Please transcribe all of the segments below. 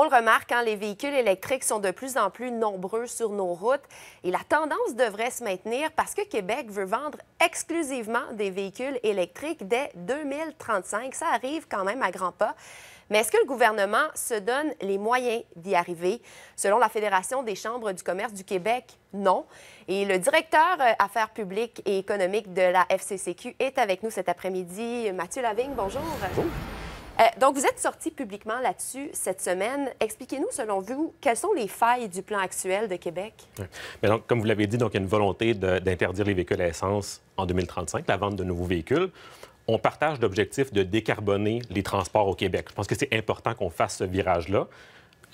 On le remarque, quand hein, les véhicules électriques sont de plus en plus nombreux sur nos routes et la tendance devrait se maintenir parce que Québec veut vendre exclusivement des véhicules électriques dès 2035. Ça arrive quand même à grands pas. Mais est-ce que le gouvernement se donne les moyens d'y arriver? Selon la Fédération des chambres du commerce du Québec, non. Et le directeur euh, Affaires publiques et économiques de la FCCQ est avec nous cet après-midi. Mathieu Lavigne, Bonjour. Euh, donc, vous êtes sorti publiquement là-dessus cette semaine. Expliquez-nous, selon vous, quelles sont les failles du plan actuel de Québec? donc, comme vous l'avez dit, donc, il y a une volonté d'interdire les véhicules à essence en 2035, la vente de nouveaux véhicules on partage l'objectif de décarboner les transports au Québec. Je pense que c'est important qu'on fasse ce virage-là.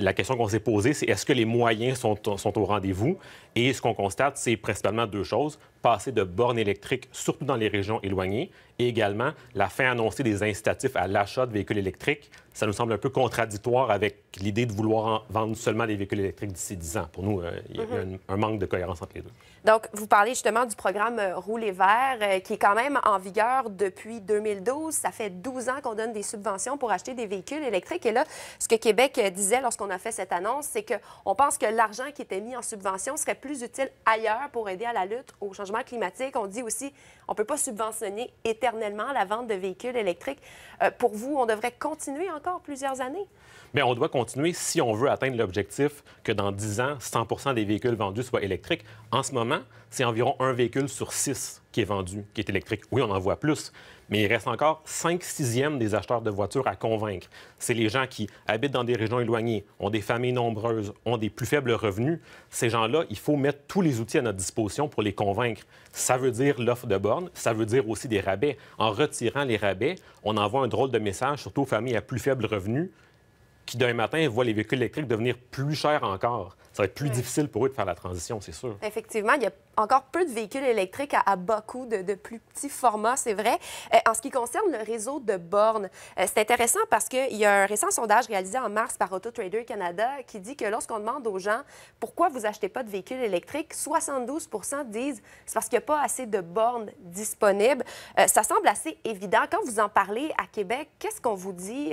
La question qu'on s'est posée, c'est est-ce que les moyens sont, sont au rendez-vous? Et ce qu'on constate, c'est principalement deux choses passer de bornes électriques, surtout dans les régions éloignées, et également la fin annoncée des incitatifs à l'achat de véhicules électriques. Ça nous semble un peu contradictoire avec l'idée de vouloir vendre seulement des véhicules électriques d'ici 10 ans. Pour nous, euh, il y a mhm. un, manque de cohérence entre les deux. Donc, vous parlez justement du programme euh, Rouler vert, euh, qui est quand même en vigueur depuis 2012. Ça fait 12 ans qu'on donne des subventions pour acheter des véhicules électriques. Et là, ce que Québec disait lorsqu'on a fait cette annonce, c'est qu'on pense que l'argent qui était mis en subvention serait plus utile ailleurs pour aider à la lutte au changement climatique. On dit aussi, on ne peut pas subventionner éternellement la vente de véhicules électriques. Euh, pour vous, on devrait continuer encore plusieurs années? mais on doit continuer si on veut atteindre l'objectif que dans 10 ans, 100 des véhicules vendus soient électriques. En ce moment, c'est environ un véhicule sur six qui est vendu, qui est électrique. Oui, on en voit plus, mais il reste encore 5 sixièmes des acheteurs de voitures à convaincre. C'est les gens qui habitent dans des régions éloignées, ont des familles nombreuses, ont des plus faibles revenus. Ces gens-là, il faut mettre tous les outils à notre disposition pour les convaincre. Ça veut dire l'offre de borne ça veut dire aussi des rabais. En retirant les rabais, on envoie un drôle de message, surtout aux familles à plus faibles revenus, qui d'un matin voient les véhicules électriques devenir plus chers encore ça va être plus difficile pour eux de faire la transition, c'est sûr. Effectivement, il y a encore peu de véhicules électriques à, à beaucoup de, plus petits formats, c'est vrai. Euh, en ce qui concerne le réseau de bornes, euh, c'est intéressant parce qu'il y a un récent sondage réalisé en mars par Auto Trader Canada qui dit que lorsqu'on demande aux gens pourquoi vous achetez pas de véhicules électriques, 72 disent c'est parce qu'il n'y a pas assez de bornes disponibles. Euh, ça semble assez évident. Quand vous en parlez à Québec, qu'est-ce qu'on vous dit?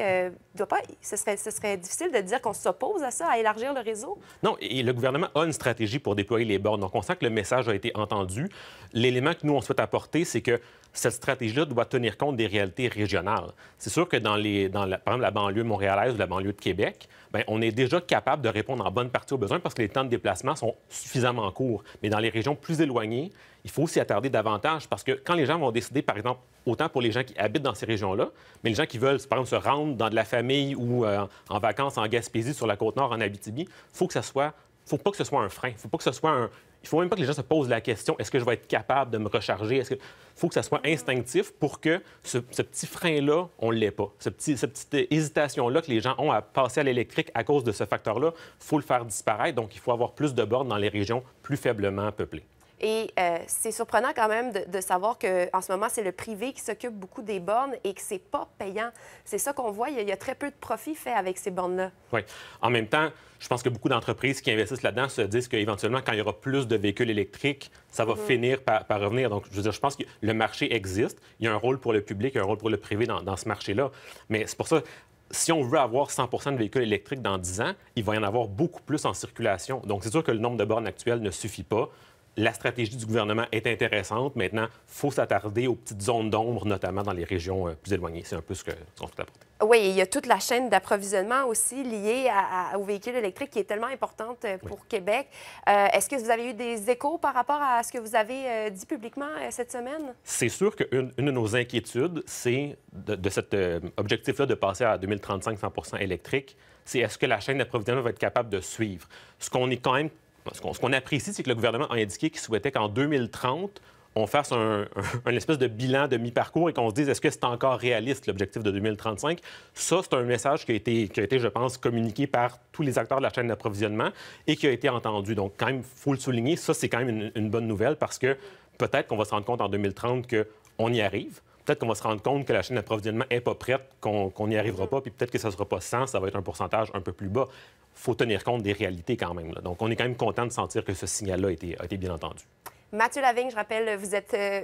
doit pas, ce serait, ce serait difficile de dire qu'on s'oppose à ça, à élargir le réseau? Non, et le gouvernement a une stratégie pour déployer les bornes. Donc, on sent que le message a été entendu. L'élément que nous, on souhaite apporter, c'est que cette stratégie-là doit tenir compte des réalités régionales. C'est sûr que dans, les, la, par exemple, la banlieue montréalaise ou la banlieue de Québec, ben, on est déjà capable de répondre en bonne partie aux besoins parce que les temps de déplacement sont suffisamment courts. Mais dans les régions plus éloignées, il faut s'y attarder davantage parce que quand les gens vont décider, par exemple, autant pour les gens qui habitent dans ces régions-là, mais les gens qui veulent, par exemple, se rendre dans de la famille ou euh, en vacances en Gaspésie, sur la côte nord, en Abitibi, il faut que ça soit faut pas que ce soit un frein, faut pas que ce soit un, il faut même pas que les gens se posent la question est-ce que je vais être capable de me recharger Est-ce que faut que ça soit instinctif pour que ce, petit frein-là, on l'ait pas. Ce petit, cette petite hésitation-là que les gens ont à passer à l'électrique à cause de ce facteur-là, faut le faire disparaître. Donc, il faut avoir plus de bornes dans les régions plus faiblement peuplées. Et euh, c'est surprenant quand même de, savoir qu'en ce moment, c'est le privé qui s'occupe beaucoup des bornes et que c'est pas payant. C'est ça qu'on voit. Il y, a, très peu de profit fait avec ces bornes-là. Oui. En même temps, je pense que beaucoup d'entreprises qui investissent là-dedans se disent qu'éventuellement, quand il y aura plus de véhicules électriques, ça va mhm. finir par, revenir. Donc, je veux dire, je pense que le marché existe. Il y a un rôle pour le public, il y a un rôle pour le privé dans, dans ce marché-là. Mais c'est pour ça, si on veut avoir 100 de véhicules électriques dans 10 ans, il va y en avoir beaucoup plus en circulation. Donc, c'est sûr que le nombre de bornes actuelles ne suffit pas la stratégie du gouvernement est intéressante. Maintenant, il faut s'attarder aux petites zones d'ombre, notamment dans les régions euh, plus éloignées. C'est un peu ce qu'on peut apporter. Oui, il y a toute la chaîne d'approvisionnement aussi liée aux véhicules électriques qui est tellement importante euh, pour Québec. Euh, est-ce que vous avez eu des échos par rapport à ce que vous avez dit publiquement cette semaine? C'est sûr qu'une une de nos inquiétudes, c'est de, cet objectif-là de passer à 2035 100 électrique c'est est-ce que la chaîne d'approvisionnement va être capable de suivre? Ce qu'on est quand même ce qu'on apprécie, c'est que le gouvernement a indiqué qu'il souhaitait qu'en 2030, on fasse un, espèce de bilan de mi-parcours et qu'on se dise est-ce que c'est encore réaliste l'objectif de 2035. Ça, c'est un message qui a, été, qui a été, je pense, communiqué par tous les acteurs de la chaîne d'approvisionnement et qui a été entendu. Donc, quand même, faut le souligner, ça, c'est quand même une bonne nouvelle parce que peut-être qu'on va se rendre compte en 2030 qu'on y arrive peut-être qu'on va se rendre compte que la chaîne d'approvisionnement n'est pas prête, qu'on n'y arrivera pas, puis peut-être que ça ne sera pas 100, ça va être un pourcentage un peu plus bas. faut tenir compte des réalités quand même. Donc, on est quand même content de sentir que ce signal-là a été, bien entendu. Mathieu Lavigne, je rappelle, vous êtes, euh,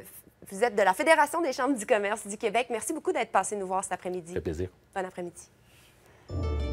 vous êtes de la Fédération des chambres du commerce du Québec. Merci beaucoup d'être passé nous voir cet après-midi. C'est plaisir. Bon après-midi.